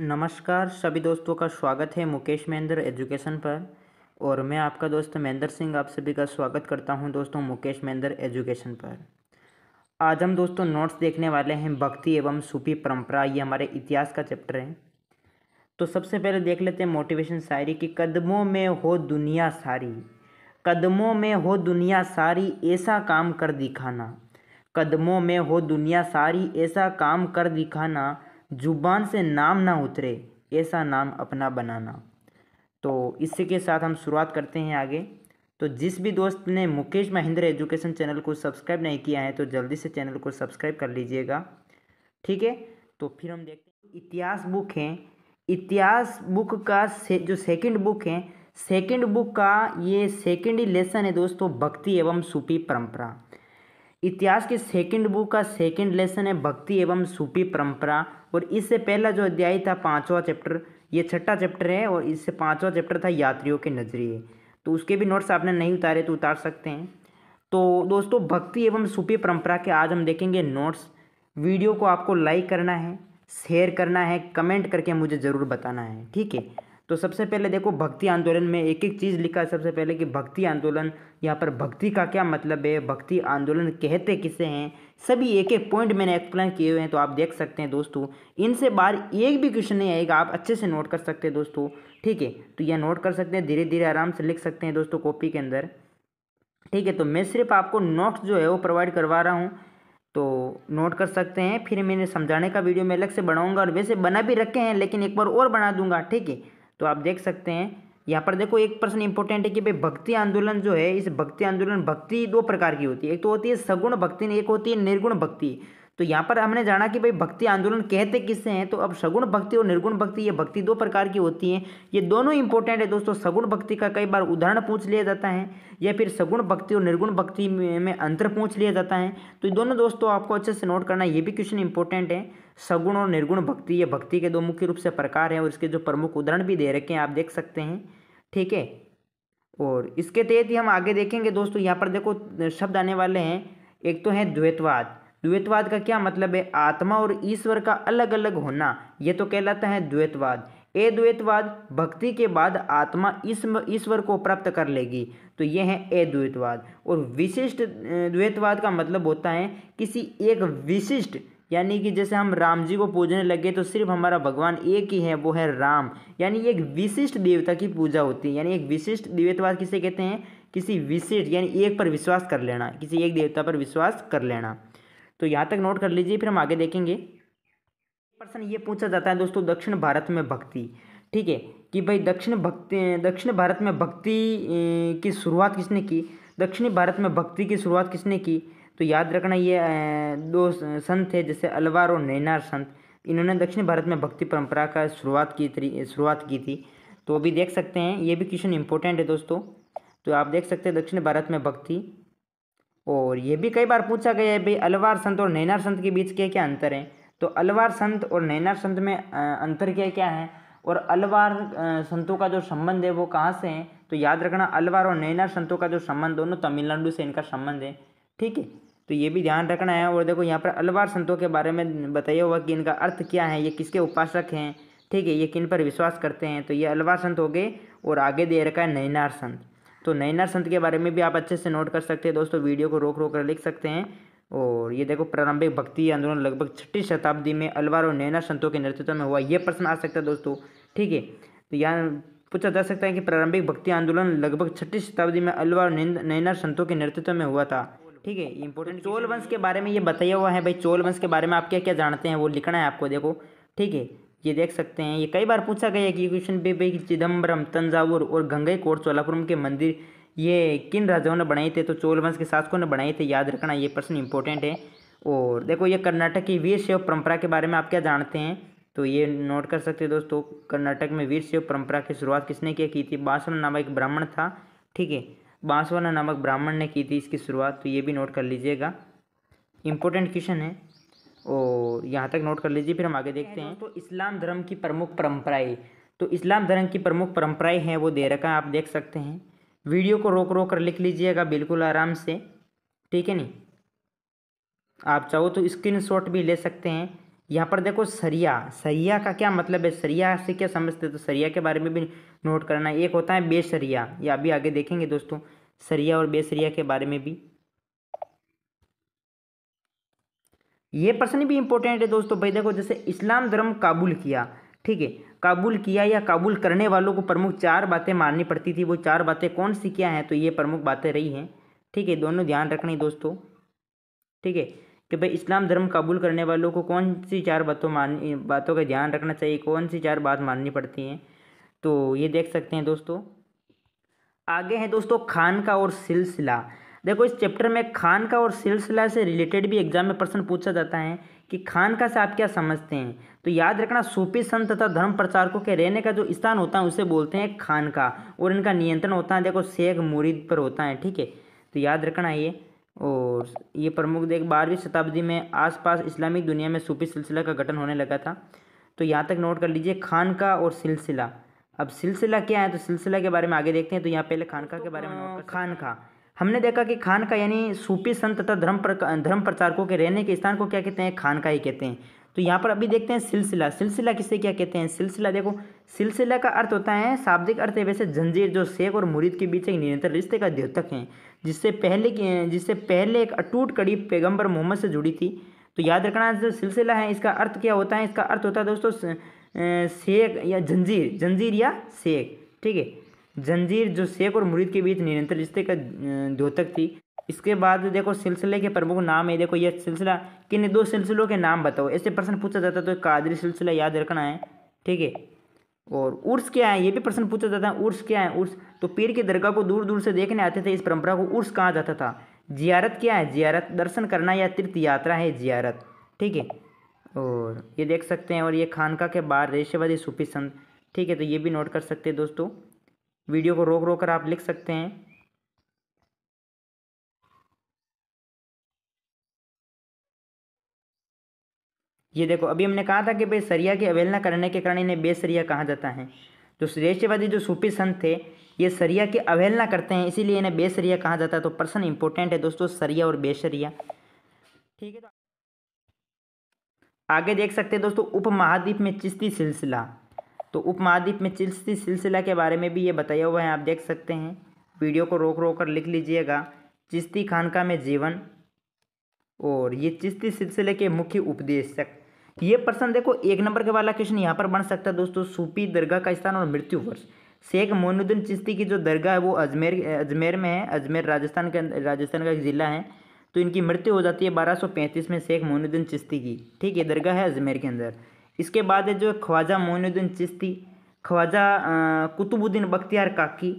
नमस्कार सभी दोस्तों का स्वागत है मुकेश महेंद्र एजुकेशन पर और मैं आपका दोस्त महेंद्र सिंह आप सभी का स्वागत करता हूं दोस्तों मुकेश महेंद्र एजुकेशन पर आज हम दोस्तों नोट्स देखने वाले हैं भक्ति एवं सूफी परंपरा ये हमारे इतिहास का चैप्टर है तो सबसे पहले देख लेते हैं मोटिवेशन शायरी कि कदमों में हो दुनिया सारी कदमों में हो दुनिया सारी ऐसा काम कर दिखाना कदमों में हो दुनिया सारी ऐसा काम कर दिखाना ज़ुबान से नाम ना उतरे ऐसा नाम अपना बनाना तो इसी के साथ हम शुरुआत करते हैं आगे तो जिस भी दोस्त ने मुकेश महिंद्र एजुकेशन चैनल को सब्सक्राइब नहीं किया है तो जल्दी से चैनल को सब्सक्राइब कर लीजिएगा ठीक है तो फिर हम देखते हैं इतिहास बुक है इतिहास बुक का से, जो सेकंड बुक है सेकंड बुक का ये सेकंड ही लेसन है दोस्तों भक्ति एवं सूफी परंपरा इतिहास के सेकंड बुक का सेकंड लेसन है भक्ति एवं सूफी परंपरा और इससे पहला जो अध्याय था पाँचवा चैप्टर ये छठा चैप्टर है और इससे पाँचवा चैप्टर था यात्रियों के नज़रिए तो उसके भी नोट्स आपने नहीं उतारे तो उतार सकते हैं तो दोस्तों भक्ति एवं सूफी परंपरा के आज हम देखेंगे नोट्स वीडियो को आपको लाइक करना है शेयर करना है कमेंट करके मुझे ज़रूर बताना है ठीक है तो सबसे पहले देखो भक्ति आंदोलन में एक एक चीज़ लिखा है सबसे पहले कि भक्ति आंदोलन यहाँ पर भक्ति का क्या मतलब है भक्ति आंदोलन कहते किसे हैं सभी एक एक पॉइंट मैंने एक्सप्लेन किए हुए हैं तो आप देख सकते हैं दोस्तों इनसे बाहर एक भी क्वेश्चन नहीं आएगा आप अच्छे से नोट कर सकते हैं दोस्तों ठीक है तो यह नोट कर सकते हैं धीरे धीरे आराम से लिख सकते हैं दोस्तों कॉपी के अंदर ठीक है तो मैं सिर्फ आपको नोट्स जो है वो प्रोवाइड करवा रहा हूँ तो नोट कर सकते हैं फिर मैंने समझाने का वीडियो मैं अलग से बनाऊँगा और वैसे बना भी रखे हैं लेकिन एक बार और बना दूंगा ठीक है तो आप देख सकते हैं यहाँ पर देखो एक प्रश्न इंपॉर्टेंट है कि भाई भक्ति आंदोलन जो है इस भक्ति आंदोलन भक्ति दो प्रकार की होती है एक तो होती है सगुण भक्ति एक होती है निर्गुण भक्ति तो यहाँ पर हमने जाना कि भाई भक्ति आंदोलन कहते किससे हैं तो अब सगुण भक्ति और निर्गुण भक्ति ये भक्ति दो प्रकार की होती है ये दोनों इंपॉर्टेंट है दोस्तों सगुण भक्ति का कई बार उदाहरण पूछ लिया जाता है या फिर सगुण भक्ति और निर्गुण भक्ति में अंतर पूछ लिया जाता है तो ये दोनों दोस्तों आपको अच्छे से नोट करना ये भी क्वेश्चन इंपॉर्टेंट है सगुण और निर्गुण भक्ति ये भक्ति के दो मुख्य रूप से प्रकार हैं और इसके जो प्रमुख उदाहरण भी दे रखे हैं आप देख सकते हैं ठीक है और इसके तहत ही हम आगे देखेंगे दोस्तों यहाँ पर देखो शब्द आने वाले हैं एक तो है द्वैतवाद द्वैतवाद का क्या मतलब है आत्मा और ईश्वर का अलग अलग होना यह तो कहलाता है द्वैतवाद ए द्वैतवाद भक्ति के बाद आत्मा ईश्वर को प्राप्त कर लेगी तो यह है ए द्वैतवाद और विशिष्ट द्वैतवाद का मतलब होता है किसी एक विशिष्ट यानी कि जैसे हम राम जी को पूजने लगे तो सिर्फ हमारा भगवान एक ही है वो है राम यानी एक विशिष्ट देवता की पूजा होती है यानी एक विशिष्ट द्वैतवाद किसे कहते हैं किसी विशिष्ट यानी एक पर विश्वास कर लेना किसी एक देवता पर विश्वास कर लेना तो यहाँ तक नोट कर लीजिए फिर हम आगे देखेंगे प्रश्न ये पूछा जाता है दोस्तों दक्षिण भारत में भक्ति ठीक है कि भाई दक्षिण भक्ति दक्षिण भारत में भक्ति की शुरुआत किसने की दक्षिणी भारत में भक्ति की शुरुआत किसने की तो याद रखना ये दो संत थे जैसे अलवार और नैनार संत इन्होंने दक्षिण भारत में भक्ति परंपरा का शुरुआत की थी शुरुआत की थी तो अभी देख सकते हैं ये भी क्वेश्चन इंपॉर्टेंट है दोस्तों तो आप देख सकते हैं दक्षिण भारत में भक्ति और ये भी कई बार पूछा गया है भाई अलवार संत और नैनार संत के बीच के क्या अंतर हैं तो अलवार संत और नैनार संत में अंतर क्या क्या है और अलवार संतों का जो संबंध है वो कहाँ से है तो याद रखना अलवार और नैनार संतों का जो संबंध दोनों तमिलनाडु से इनका संबंध है ठीक है तो ये भी ध्यान रखना है और देखो यहाँ पर अलवार संतों के बारे में बताइए हुआ कि इनका अर्थ क्या है ये किसके उपासक हैं ठीक है ये किन पर विश्वास करते हैं तो ये अलवार संत हो गए और आगे दे रखा है नैनार संत तो नैना संत के बारे में भी आप अच्छे से नोट कर सकते हैं दोस्तों वीडियो को रोक रोक कर लिख सकते हैं और ये देखो प्रारंभिक भक्ति आंदोलन लगभग छठी शताब्दी में अलवार और नैना संतों के नेतृत्व में हुआ ये प्रश्न आ सकता है दोस्तों ठीक है तो यहाँ पूछा जा सकता है कि प्रारंभिक भक्ति आंदोलन लगभग छठी शताब्दी में अलवार नैनार संतों के नेतृत्व में हुआ था ठीक है इंपॉर्टेंट चोल वंश के बारे में ये बताया हुआ है भाई चोल वंश के बारे में आप क्या क्या जानते हैं वो लिखना है आपको देखो ठीक है ये देख सकते हैं ये कई बार पूछा गया कि क्वेश्चन पे भाई चिदम्बरम तंजावुर और गंगई कोट चोलापुरम के मंदिर ये किन राजाओं ने बनाए थे तो चोल वंश के शासकों ने बनाए थे याद रखना ये प्रश्न इंपॉर्टेंट है और देखो ये कर्नाटक की वीर शैव परंपरा के बारे में आप क्या जानते हैं तो ये नोट कर सकते हैं दोस्तों कर्नाटक में वीर शैव परंपरा की शुरुआत किसने किया की थी बासवन नामक एक ब्राह्मण था ठीक है बांसवाना नामक ब्राह्मण ने की थी इसकी शुरुआत तो ये भी नोट कर लीजिएगा इंपॉर्टेंट क्वेश्चन है और तो यहाँ तक नोट कर लीजिए फिर हम आगे देखते हैं तो इस्लाम धर्म की प्रमुख परंपराएं तो इस्लाम धर्म की प्रमुख परंपराएं हैं वो दे रखा आप देख सकते हैं वीडियो को रोक रोक कर लिख लीजिएगा बिल्कुल आराम से ठीक है नहीं आप चाहो तो स्क्रीन शॉट भी ले सकते हैं यहाँ पर देखो सरिया सरिया का क्या मतलब है सरिया से क्या समझते हैं तो सरिया के बारे में भी नोट करना एक होता है बेसरिया ये अभी आगे देखेंगे दोस्तों सरिया और बेसरिया के बारे में भी ये प्रश्न भी इंपॉर्टेंट है दोस्तों भाई देखो जैसे इस्लाम धर्म काबुल किया ठीक है काबुल किया या काबुल करने वालों को प्रमुख चार बातें माननी पड़ती थी वो चार बातें कौन सी क्या हैं तो ये प्रमुख बातें रही हैं ठीक है दोनों ध्यान रखनी दोस्तों ठीक है कि भाई इस्लाम धर्म काबुल करने वालों को कौन सी चार बातों मान बातों का ध्यान रखना चाहिए कौन सी चार बात माननी पड़ती हैं तो ये देख सकते हैं दोस्तों आगे हैं दोस्तों खान का और सिलसिला देखो इस चैप्टर में खान का और सिलसिला से रिलेटेड भी एग्जाम में प्रश्न पूछा जाता है कि खान का से आप क्या समझते हैं तो याद रखना सूफी संत तथा धर्म प्रचारकों के रहने का जो स्थान होता है उसे बोलते हैं खान का और इनका नियंत्रण होता है देखो शेख मुरीद पर होता है ठीक है तो याद रखना ये और ये प्रमुख देख बारहवीं शताब्दी में आसपास इस्लामिक दुनिया में सूफी सिलसिला का गठन होने लगा था तो यहाँ तक नोट कर लीजिए खान का और सिलसिला अब सिलसिला क्या है तो सिलसिला के बारे में आगे देखते हैं तो यहाँ पहले खान का के बारे में तो, खान खा हमने देखा कि खान का यानी सूफी संत तथा धर्म पर धर्म प्रचारकों के रहने के स्थान को क्या कहते हैं खान का ही कहते हैं तो यहाँ पर अभी देखते हैं सिलसिला सिलसिला किसे क्या कहते हैं सिलसिला देखो सिलसिला का अर्थ होता है शाब्दिक अर्थ है वैसे जंजीर जो शेख और मुरीद के बीच एक निरंतर रिश्ते का द्योतक है जिससे पहले जिससे पहले एक अटूट कड़ी पैगम्बर मोहम्मद से जुड़ी थी तो याद रखना जो सिलसिला है इसका अर्थ क्या होता है इसका अर्थ होता है दोस्तों शेख या जंजीर जंजीर या शेख ठीक है जंजीर जो शेख और मुरीद के बीच निरंतर रिश्ते का द्योतक थी इसके बाद देखो सिलसिले के प्रमुख नाम है देखो यह सिलसिला किन दो सिलसिलों के नाम बताओ ऐसे प्रश्न पूछा जाता तो कादरी सिलसिला याद रखना है ठीक है और उर्स क्या है ये भी प्रश्न पूछा जाता है उर्स क्या है उर्स तो पीर की दरगाह को दूर दूर से देखने आते थे इस परंपरा को उर्स कहा जाता था जियारत क्या है जियारत दर्शन करना या तीर्थ यात्रा है जियारत ठीक है और ये देख सकते हैं और ये खानका के बाहर रेशेवादी सूफी संत ठीक है तो ये भी नोट कर सकते हैं दोस्तों वीडियो को रोक रोक कर आप लिख सकते हैं ये देखो अभी हमने कहा था कि भाई सरिया की अवहेलना करने के कारण इन्हें बेसरिया कहा जाता है तो श्रेष्ठवादी जो सूफी संत थे ये सरिया की अवहेलना करते हैं इसीलिए इन्हें बेसरिया कहा जाता है तो पर्सन इंपॉर्टेंट है दोस्तों सरिया और बेसरिया ठीक है तो आगे देख सकते हैं दोस्तों उपमहाद्वीप में चिश्ती सिलसिला तो उपमहाद्वीप में चिल्सी सिलसिला के बारे में भी ये बताया हुआ है आप देख सकते हैं वीडियो को रोक रोक कर लिख लीजिएगा चिश्ती खानका में जीवन और ये चिश्ती सिलसिले के मुख्य उपदेशक ये प्रश्न देखो एक नंबर के वाला क्वेश्चन यहाँ पर बन सकता है दोस्तों सूपी दरगाह का स्थान और मृत्यु वर्ष शेख मोनुद्दीन चिश्ती की जो दरगाह है वो अजमेर अजमेर में है अजमेर राजस्थान के राजस्थान का एक ज़िला है तो इनकी मृत्यु हो जाती है 1235 में शेख मोनुद्दीन चिश्ती की ठीक है दरगाह है अजमेर के अंदर इसके बाद है जो ख्वाजा मोइनुद्दीन चिश्ती ख्वाजा कुतुबुद्दीन बख्तियार काकी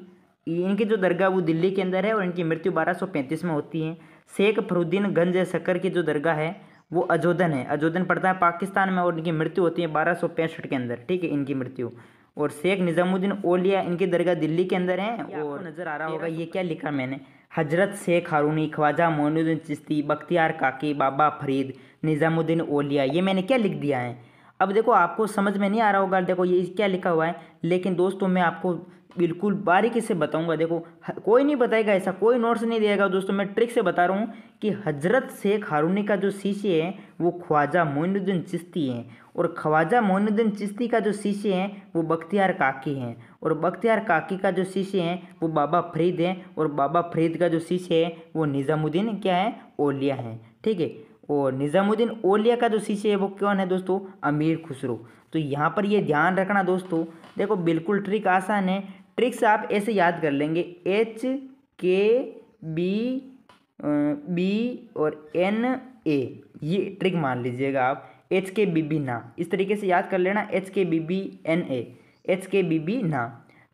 इनकी जो दरगाह वो दिल्ली के अंदर है और इनकी मृत्यु 1235 में होती है शेख फरुद्दीन गंज शक्कर की जो दरगाह है वो अजोधन है अजोधन पड़ता है पाकिस्तान में और इनकी मृत्यु होती है बारह के अंदर ठीक है इनकी मृत्यु और शेख निज़ामुद्दीन ओलिया इनकी दरगाह दिल्ली के अंदर है और नज़र आ रहा होगा ये क्या लिखा मैंने हजरत शेख हारूनी ख्वाजा मोनुद्दीन चिश्ती बख्तियार काकी बाबा फरीद निज़ामुद्दीन ओलिया ये मैंने क्या लिख दिया है अब देखो आपको समझ में नहीं आ रहा होगा देखो ये क्या लिखा हुआ है लेकिन दोस्तों मैं आपको बिल्कुल बारीकी से बताऊंगा देखो कोई नहीं बताएगा ऐसा कोई नोट्स नहीं देगा दोस्तों मैं ट्रिक से बता रहा हूँ कि हजरत शेख हारूनी का जो शीशे है वो ख्वाजा मोइनुद्दीन चिश्ती हैं और ख्वाजा मोइनुद्दीन चिश्ती का जो शीशे हैं वो बख्तियार काकी हैं और बख्तियार काकी का जो शीशे हैं वो बाबा फरीद हैं और बाबा फरीद का जो शीशे है वो निज़ामुद्दीन क्या है ओलिया हैं ठीक है और निज़ामुद्दीन ओलिया का जो शिष्य है वो कौन है दोस्तों अमीर खुसरो तो यहाँ पर ये ध्यान रखना दोस्तों देखो बिल्कुल ट्रिक आसान है ट्रिक्स आप ऐसे याद कर लेंगे एच के बी बी और एन ए ये ट्रिक मान लीजिएगा आप एच के बी बी ना इस तरीके से याद कर लेना H K B B N A H K B B ना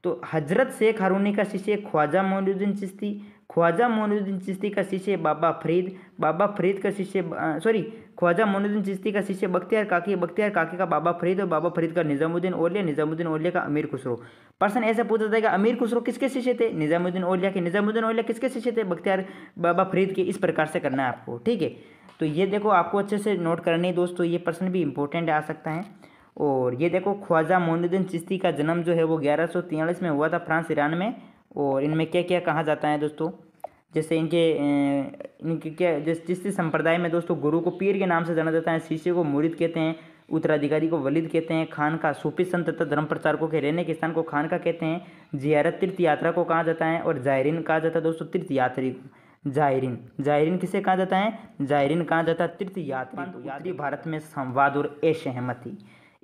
तो हजरत शेख हारूनी का शिष्य ख्वाजा मोनुद्दीन चिश्ती ख्वाजा मोनुद्दीन चिश्ती का शिष्य बाबा फरीद बाबा फरीद का शिष्य सॉरी ख्वाजा मोनुद्दीन चिश्ती का शिष्य बख्तियार काकी बख्तियार काकी का बाबा फरीद और बाबा फरीद का निज़ामुद्दीन ओलिया निज़ामुद्दीन ओलिया का अमीर खुसरो पर्सन ऐसे पूछा जाएगा अमीर खुसरो किसके शिष्य थे निज़ामुद्दीन ओलिया के निज़ामुद्दीन ओलिया किसके शिष्य थे बख्तियार बाबा फरीद के इस प्रकार से करना है आपको ठीक है तो ये देखो आपको अच्छे से नोट करनी दोस्तों ये पर्सन भी इंपॉर्टेंट आ सकता है और ये देखो ख्वाजा मोनुद्दीन चिश्ती का जन्म जो है वो ग्यारह में हुआ था फ्रांस ईरान में और इनमें क्या क्या कहा जाता है दोस्तों जैसे इनके इनके क्या जिस जिस संप्रदाय में दोस्तों गुरु को पीर के नाम से जाना जाता है शीशे को मुरीद कहते हैं उत्तराधिकारी को वलिद कहते हैं खान का सूफी संत तथा धर्म प्रचारकों के रहने के स्थान को खान का कहते हैं जियारत तीर्थ यात्रा को कहा जाता है और जायरीन कहा जाता है दोस्तों तीर्थ यात्री जायरीन जायरीन किसे कहा जाता है जायरीन कहा जाता है तीर्थ यात्री यात्री भारत में संवाद और असहमति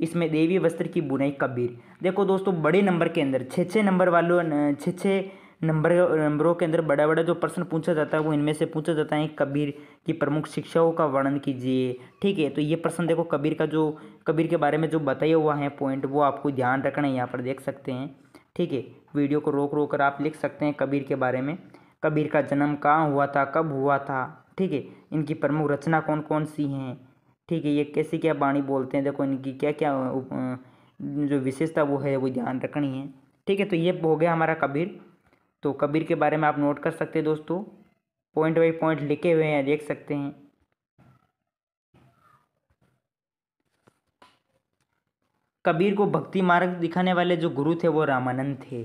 इसमें देवी वस्त्र की बुनाई कबीर देखो दोस्तों बड़े नंबर के अंदर छः छः नंबर वालों छः छः नंबर नंबरों के अंदर बड़ा बड़ा जो प्रश्न पूछा जाता है वो इनमें से पूछा जाता है कबीर की प्रमुख शिक्षाओं का वर्णन कीजिए ठीक है तो ये प्रश्न देखो कबीर का जो कबीर के बारे में जो बताया हुआ है पॉइंट वो आपको ध्यान रखना है यहाँ पर देख सकते हैं ठीक है वीडियो को रोक रोक कर आप लिख सकते हैं कबीर के बारे में कबीर का जन्म कहाँ हुआ था कब हुआ था ठीक है इनकी प्रमुख रचना कौन कौन सी हैं ठीक है ये कैसी क्या बाणी बोलते हैं देखो इनकी क्या क्या जो विशेषता वो है वो ध्यान रखनी है ठीक है तो ये हो गया हमारा कबीर तो कबीर के बारे में आप नोट कर सकते हैं दोस्तों पॉइंट बाई पॉइंट लिखे हुए हैं देख सकते हैं कबीर को भक्ति मार्ग दिखाने वाले जो गुरु थे वो रामानंद थे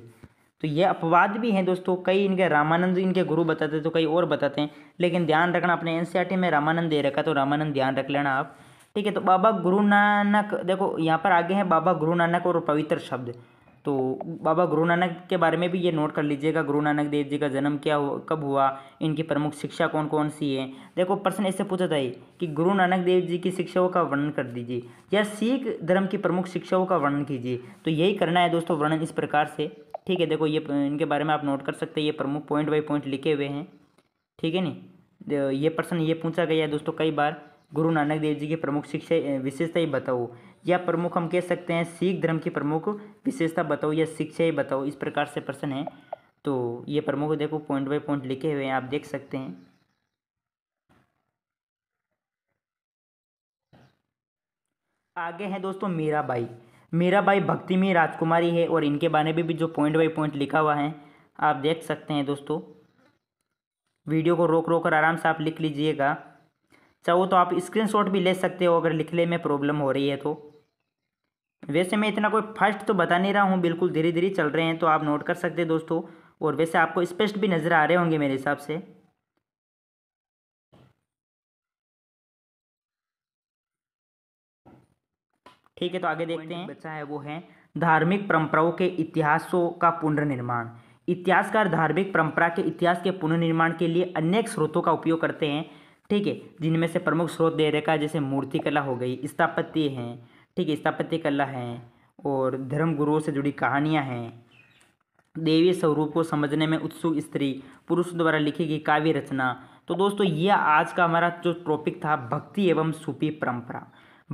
तो ये अपवाद भी हैं दोस्तों कई इनके रामानंद इनके गुरु बताते तो कई और बताते हैं लेकिन ध्यान रखना अपने एन e में रामानंद दे रखा तो रामानंद ध्यान रख लेना आप ठीक है तो बाबा गुरु नानक देखो यहाँ पर आगे हैं बाबा गुरु नानक और पवित्र शब्द तो बाबा गुरु नानक के बारे में भी ये नोट कर लीजिएगा गुरु नानक देव जी का जन्म क्या हुआ कब हुआ इनकी प्रमुख शिक्षा कौन कौन सी है देखो प्रश्न ऐसे पूछा था कि गुरु नानक देव जी की शिक्षाओं का वर्णन कर दीजिए या सिख धर्म की प्रमुख शिक्षाओं का वर्णन कीजिए तो यही करना है दोस्तों वर्णन इस प्रकार से ठीक है देखो ये इनके बारे में आप नोट कर सकते हैं ये प्रमुख पॉइंट बाई पॉइंट लिखे हुए हैं ठीक है नी ये प्रश्न ये पूछा गया है दोस्तों कई बार गुरु नानक देव जी की प्रमुख शिक्षा विशेषता ही बताओ या प्रमुख हम कह सकते हैं सिख धर्म की प्रमुख विशेषता बताओ या शिक्षा ही बताओ इस प्रकार से प्रश्न है तो ये प्रमुख देखो पॉइंट बाय पॉइंट लिखे हुए हैं आप देख सकते हैं आगे हैं दोस्तों मीरा मीरा मीराबाई भक्ति में राजकुमारी है और इनके बारे में भी जो पॉइंट बाई पॉइंट लिखा हुआ है आप देख सकते हैं दोस्तों वीडियो को रोक रोक कर आराम से आप लिख लीजिएगा चाहो अच्छा, तो आप स्क्रीनशॉट भी ले सकते हो अगर लिखने में प्रॉब्लम हो रही है तो वैसे मैं इतना कोई फर्स्ट तो बता नहीं रहा हूँ बिल्कुल धीरे धीरे चल रहे हैं तो आप नोट कर सकते हैं दोस्तों और वैसे आपको स्पष्ट भी नज़र आ रहे होंगे मेरे हिसाब से ठीक है तो आगे देखते हैं बच्चा है वो है धार्मिक परंपराओं के इतिहासों का पुनर्निर्माण इतिहासकार धार्मिक परंपरा के इतिहास के पुनर्निर्माण के लिए अनेक स्रोतों का उपयोग करते हैं ठीक है जिनमें से प्रमुख स्रोत दे रखा है जैसे मूर्तिकला हो गई स्थापत्य हैं ठीक है स्थापत्य कला हैं और धर्म गुरुओं से जुड़ी कहानियाँ हैं देवी स्वरूप को समझने में उत्सुक स्त्री पुरुष द्वारा लिखी गई काव्य रचना तो दोस्तों यह आज का हमारा जो टॉपिक था भक्ति एवं सूपी परंपरा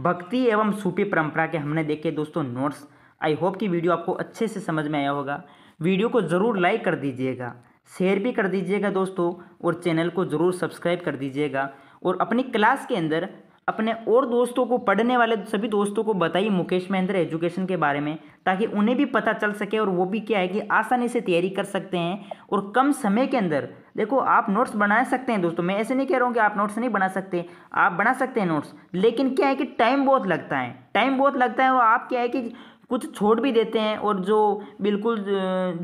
भक्ति एवं सूपी परंपरा के हमने देखे दोस्तों नोट्स आई होप कि वीडियो आपको अच्छे से समझ में आया होगा वीडियो को ज़रूर लाइक कर दीजिएगा शेयर भी कर दीजिएगा दोस्तों और चैनल को ज़रूर सब्सक्राइब कर दीजिएगा और अपनी क्लास के अंदर अपने और दोस्तों को पढ़ने वाले सभी दोस्तों को बताइए मुकेश महेंद्र एजुकेशन के बारे में ताकि उन्हें भी पता चल सके और वो भी क्या है कि आसानी से तैयारी कर सकते हैं और कम समय के अंदर देखो आप नोट्स बना सकते हैं दोस्तों मैं ऐसे नहीं कह रहा हूँ कि आप नोट्स नहीं बना सकते आप बना सकते हैं नोट्स लेकिन क्या है कि टाइम बहुत लगता है टाइम बहुत लगता है और आप क्या है कि कुछ छोड़ भी देते हैं और जो बिल्कुल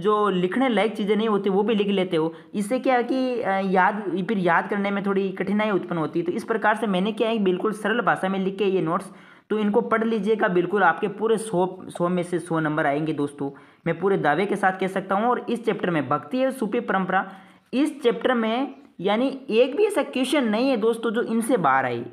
जो लिखने लायक चीज़ें नहीं होती वो भी लिख लेते हो इससे क्या है कि याद फिर याद करने में थोड़ी कठिनाई उत्पन्न होती है तो इस प्रकार से मैंने क्या है बिल्कुल सरल भाषा में लिख के ये नोट्स तो इनको पढ़ लीजिएगा बिल्कुल आपके पूरे सौ सौ में से सौ नंबर आएंगे दोस्तों मैं पूरे दावे के साथ कह सकता हूँ और इस चैप्टर में भक्ति है सूफी परंपरा इस चैप्टर में यानी एक भी ऐसा क्वेश्चन नहीं है दोस्तों जो इनसे बाहर आए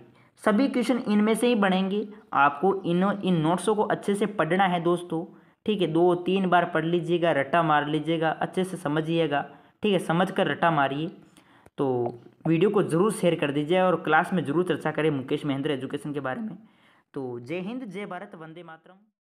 सभी क्वेश्चन इनमें से ही बढ़ेंगे आपको इन इन नोट्सों को अच्छे से पढ़ना है दोस्तों ठीक है दो तीन बार पढ़ लीजिएगा रट्टा मार लीजिएगा अच्छे से समझिएगा ठीक है समझ कर रट्टा मारिए तो वीडियो को ज़रूर शेयर कर दीजिए और क्लास में ज़रूर चर्चा करें मुकेश महेंद्र एजुकेशन के बारे में तो जय हिंद जय भारत वंदे मातरम